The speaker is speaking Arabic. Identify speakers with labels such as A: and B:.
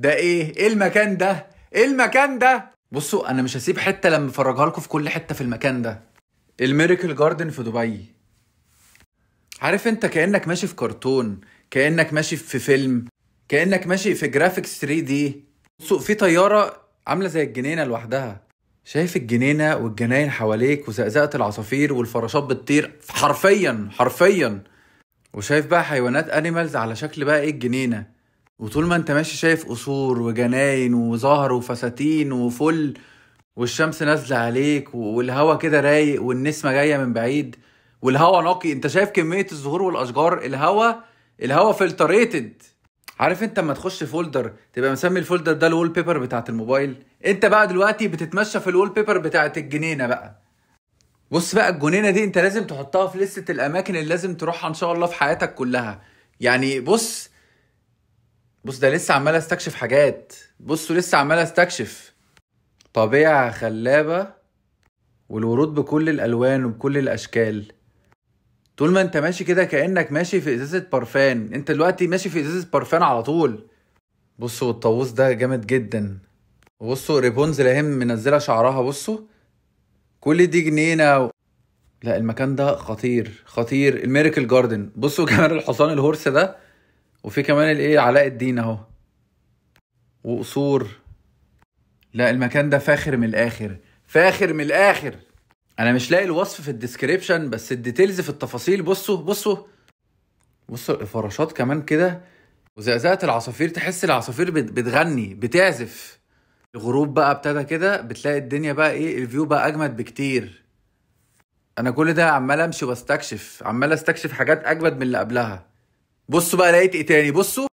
A: ده ايه ايه المكان ده ايه المكان ده بصوا انا مش هسيب حته لما افرجها لكم في كل حته في المكان ده الميريكل جاردن في دبي عارف انت كانك ماشي في كرتون كانك ماشي في فيلم كانك ماشي في جرافيكس 3 دي بصوا في طياره عامله زي الجنينه لوحدها شايف الجنينه والجناين حواليك وزقزقه العصافير والفراشات بتطير حرفيا حرفيا وشايف بقى حيوانات انيمالز على شكل بقى ايه الجنينه وطول ما انت ماشي شايف قصور وجناين وزهر وفساتين وفل والشمس نازله عليك والهوا كده رايق والنسمه جايه من بعيد والهوا نقي انت شايف كميه الزهور والاشجار الهوا الهوا فلتريتد عارف انت لما تخش فولدر تبقى مسمي الفولدر ده الوول بيبر بتاعت الموبايل انت بقى دلوقتي بتتمشى في الوول بيبر بتاعت الجنينه بقى بص بقى الجنينه دي انت لازم تحطها في لسته الاماكن اللي لازم تروحها ان شاء الله في حياتك كلها يعني بص بص ده لسه عمال استكشف حاجات بصوا لسه عمال استكشف طبيعة خلابة والورود بكل الألوان وبكل الأشكال طول ما انت ماشي كده كأنك ماشي في إزازة برفان انت دلوقتي ماشي في إزازة برفان على طول بصوا الطاووس ده جامد جدا بصوا ريبونز اهم منزلة شعرها بصوا كل دي جنينة و... لا المكان ده خطير خطير الميريكل جاردن بصوا كمان الحصان الهورس ده وفي كمان الايه علاء الدين اهو وقصور لا المكان ده فاخر من الاخر فاخر من الاخر انا مش لاقي الوصف في الديسكريبشن بس الديتيلز في التفاصيل بصوا بصوا بصوا الفراشات كمان كده وزقزقه العصافير تحس العصافير بتغني بتعزف الغروب بقى ابتدى كده بتلاقي الدنيا بقى ايه الفيو بقى اجمد بكتير انا كل ده عمال امشي واستكشف عمال استكشف حاجات اجمد من اللي قبلها بصوا بقى لقيت ايه تاني بصوا